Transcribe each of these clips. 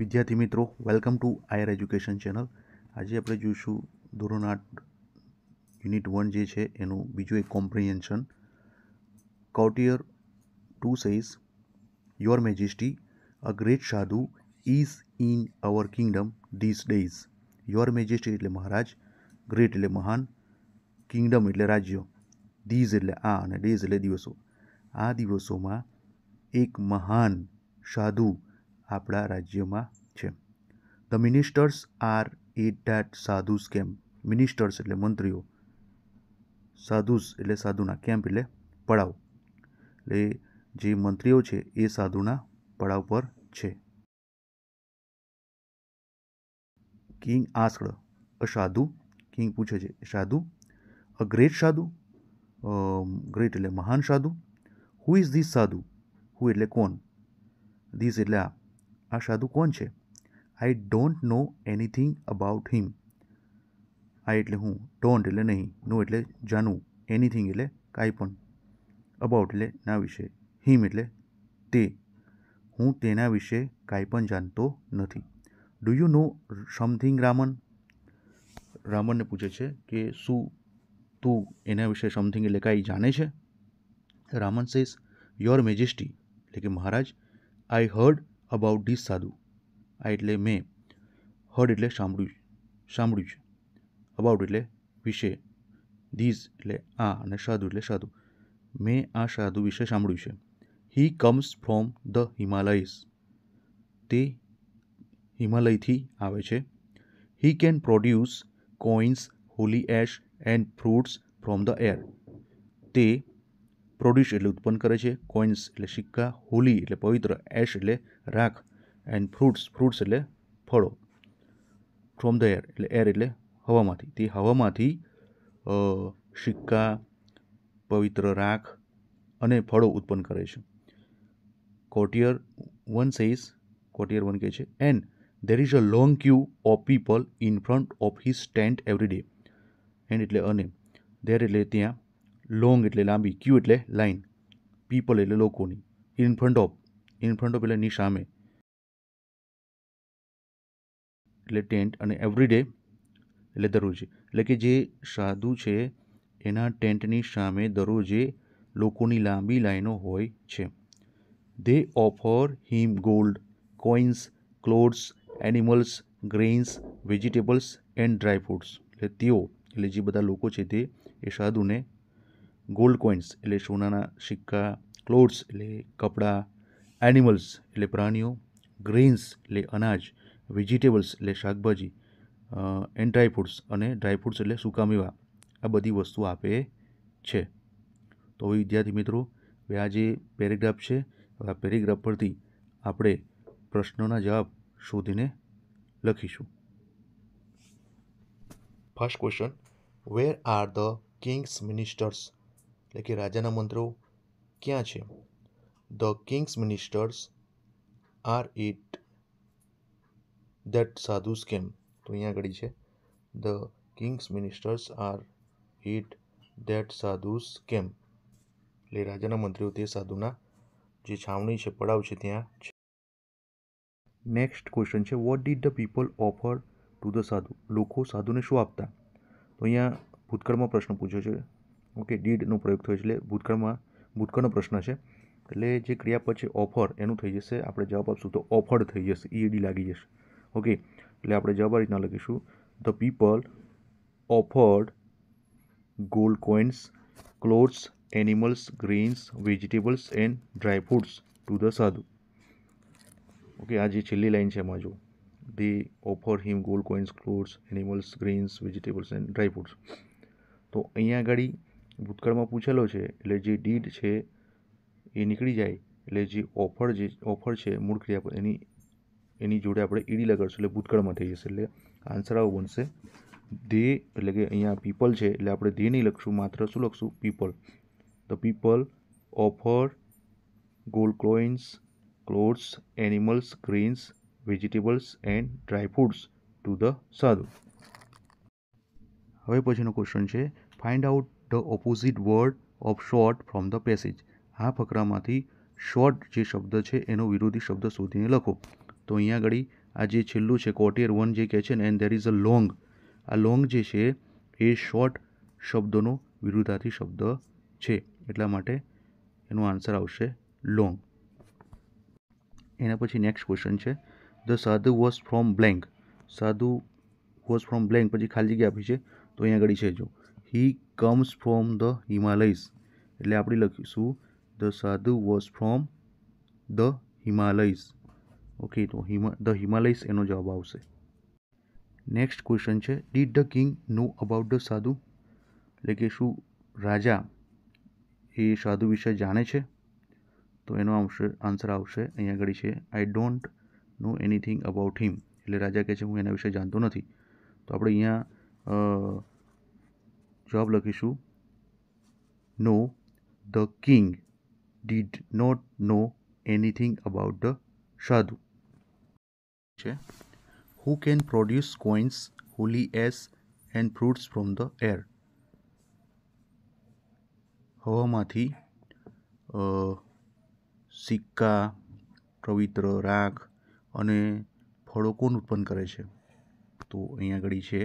વિદ્યાર્થી મિત્રો welcome to આયર એજ્યુકેશન ચેનલ આજે આપણે જોઈશું ધોરણ આઠ યુનિટ વન જે છે એનું બીજું એક comprehension courtier to says your majesty a great sadhu is in our kingdom this days your majesty એટલે મહારાજ ગ્રેટ એટલે મહાન કિંગડમ એટલે રાજ્ય ધીઝ એટલે આ અને ડેઝ એટલે દિવસો આ દિવસોમાં એક મહાન સાધુ આપણા રાજ્યમાં છે the ministers are at that sadhu's camp ministers એટલે મંત્રીઓ સાધુસ એટલે સાધુના કેમ્પ એટલે પડાવ એટલે જે મંત્રીઓ છે એ સાધુના પડાવ પર છે કિંગ આસળ સાધુ કિંગ પૂછે છે સાધુ અ ગ્રેટ સાધુ ગ્રેટ એટલે મહાન સાધુ હુ ઇઝ ધીસ સાધુ હુ એટલે કોણ ધીસ એટલે આ આ સાધુ કોણ છે I don't know anything about him I એટલે હું ડોન્ટ એટલે નહીં નો એટલે જાણવું એનીથિંગ એટલે કાંઈ પણ અબાઉટ એટલે ના વિશે હિમ એટલે તે હું તેના વિશે કાંઈ પણ જાણતો નથી do you know something Raman રામનને પૂછે છે કે શું તું એના વિશે સમથિંગ એટલે કાંઈ જાણે છે રામન સેઝ યોર મેજેસ્ટી એટલે કે મહારાજ I heard about this sadhu આ એટલે મેં હર્ડ એટલે સાંભળ્યું સાંભળ્યું છે અબાઉટ એટલે વિશે ધીસ એટલે આ અને સાધુ એટલે સાધુ મેં આ સાધુ વિશે સાંભળ્યું છે he comes from the Himalayas તે હિમાલયથી આવે છે he can produce coins holy ash and fruits from the air તે પ્રોડ્યુસ એટલે ઉત્પન્ન કરે છે કોઇન્સ એટલે સિક્કા હોલી એટલે પવિત્ર એશ એટલે રાખ એન્ડ ફ્રૂટ્સ ફ્રૂટ્સ એટલે ફળો ફ્રોમ ધ એર એટલે એર એટલે હવામાંથી તે હવામાંથી સિક્કા પવિત્ર રાખ અને ફળો ઉત્પન્ન કરે છે courtier one says courtier one કહે છે and there is a long queue of people in front of his stand every day and એટલે અને દેર એટલે ત્યાં લોંગ એટલે લાંબી ક્યુ એટલે લાઇન પીપલ એટલે લોકોની in front of in front of એટલે ની સામે એટલે ટેન્ટ અને એવરીડે એટલે દરરોજે એટલે કે જે સાધુ છે એના ટેન્ટની સામે દરરોજે લોકોની લાંબી લાઈનો હોય છે they offer him gold coins clothes animals grains vegetables and dry fruits એટલે તેઓ એટલે જે બધા લોકો છે તે એ સાધુને ગોલ્ડ કોઇન્સ એટલે સોનાના સિક્કા ક્લોથ્સ એટલે કપડાં એનિમલ્સ એટલે પ્રાણીઓ ગ્રેન્સ એટલે અનાજ વેજીટેબલ્સ એટલે શાકભાજી એન્ડ ડ્રાય ફ્રૂટ્સ અને ડ્રાય ફ્રૂટ્સ એટલે સૂકા મેવા આ બધી વસ્તુઓ આપે છે તો વિદ્યાર્થી મિત્રો હવે આ જે પેરેગ્રાફ છે આ પેરેગ્રાફ પરથી આપણે પ્રશ્નોના જવાબ શોધીને લખીશું first question where are the kings ministers એટલે કે રાજાના મંત્રો ક્યાં છે the kings ministers are it that sadhu camp તો અહીંયા આગળ છે the kings ministers are it that sadhu camp એટલે રાજાના મંત્રીઓ તે સાધુના જે છાવણી છે પડાવ છે ત્યાં છે નેક્સ્ટ ક્વેશ્ચન છે what did the people offer to the sadhu લોકો સાધુને શું આપતા તો અહીંયા ભૂતકાળમાં પ્રશ્ન પૂછ્યો છે ઓકે ડીડનો પ્રયોગ થયો છે એટલે ભૂતકાળમાં ભૂતકાળનો પ્રશ્ન છે એટલે જે ક્રિયાપદ છે ઓફર એનું થઈ જશે આપણે જવાબ આપશું તો ઓફર્ડ થઈ જશે ઈએડી e લાગી જશે ઓકે એટલે આપણે જવાબ આ રીતના લખીશું the people offered gold coins clothes animals greens vegetables and dry fruits to the sadhu okay આ જે છેલ્લી લાઈન છે એમાં જો they offer him gold coins clothes animals greens vegetables and dry fruits તો અહીંયા આગળ ભૂતકાળમાં પૂછેલો છે એટલે જે ડીડ છે એ નીકળી જાય એટલે જે ઓફર જે ઓફર છે મૂળ ક્રિયાપદ એની એની જોડે આપણે ઈડી લગાડશું એટલે ભૂતકાળમાં થઈ જશે એટલે આન્સર આવો બનશે ધે એટલે કે અહીંયા પીપલ છે એટલે આપણે ધે નહીં લખશું માત્ર શું લખશું people the people offer gold coins clothes animals greens vegetables and dry foods to the sadhu હવે પછીનો ક્વેશ્ચન છે find out the opposite word of short from the passage આ ફકરામાંથી શોર્ટ જે શબ્દ છે એનો વિરોધી શબ્દ શોધીને લખો તો અહીંયા આગળ આ જે છેલ્લું છે કોટેર વન જે કહે છે ને and there is a long આ લોંગ જે છે એ શોર્ટ શબ્દોનો વિરુદ્ધાર્થી શબ્દ છે એટલા માટે એનો આન્સર આવશે લોંગ એના પછી નેક્સ્ટ ક્વેશ્ચન છે the sadhu was from blank sadhu was from blank પછી ખાલી જગ્યા આપી છે તો અહીંયા આગળ છે જો he comes from the Himalayas એટલે આપણે લખીશું the sadhu was from the Himalayas okay તો હિમા ધ હિમાલયસ એનો જવાબ આવશે નેક્સ્ટ ક્વેશ્ચન છે did the king know about the sadhu એટલે કે શું રાજા એ સાધુ વિશે જાણે છે તો એનો આન્સર આવશે અહીંયા આગળ છે I don't know anything about him એટલે રાજા કહે છે હું એના વિશે જાણતો નથી તો આપણે અહીંયા જવાબ લખીશું no the king did not know anything about the sadhu છે who can produce coins holy ash and fruits from the air હવામાંથી સિક્કા પવિત્ર રાખ અને ફળો કોણ ઉત્પન્ન કરે છે તો અહીંયા આગળ છે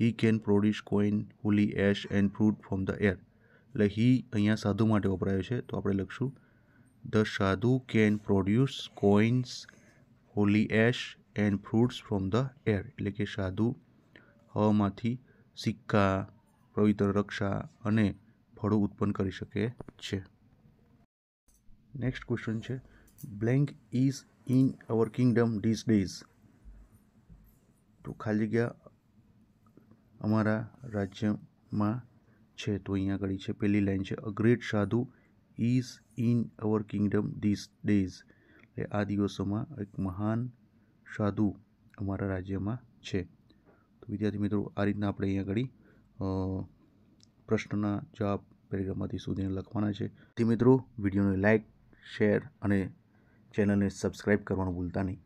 he can produce coin holy ash and fruit from the air એટલે હી અહીંયા સાધુ માટે વપરાયો છે તો આપણે લખશું the sadhu can produce coins holy ash and fruits from the air એટલે કે સાધુ હવામાંથી સિક્કા પવિત્ર રક્ષા અને ફળો ઉત્પન્ન કરી શકે છે નેક્સ્ટ ક્વેશ્ચન છે blank is in our kingdom these days તો ખાલી જગ્યા અમારા રાજ્યમાં છે તો અહીંયા આગળ છે પહેલી લાઈન છે a great sadhu is in our kingdom this days એટલે આ દિવસોમાં એક મહાન સાધુ અમારા રાજ્યમાં છે તો વિદ્યાર્થી મિત્રો આ રીતના આપણે અહીંયા આગળ પ્રશ્નના જવાબ પેરેગ્રાફમાંથી સુધીને લખવાના છે તે મિત્રો વિડીયોને લાઇક શેર અને ચેનલને સબસ્ક્રાઈબ કરવાનું ભૂલતા નહીં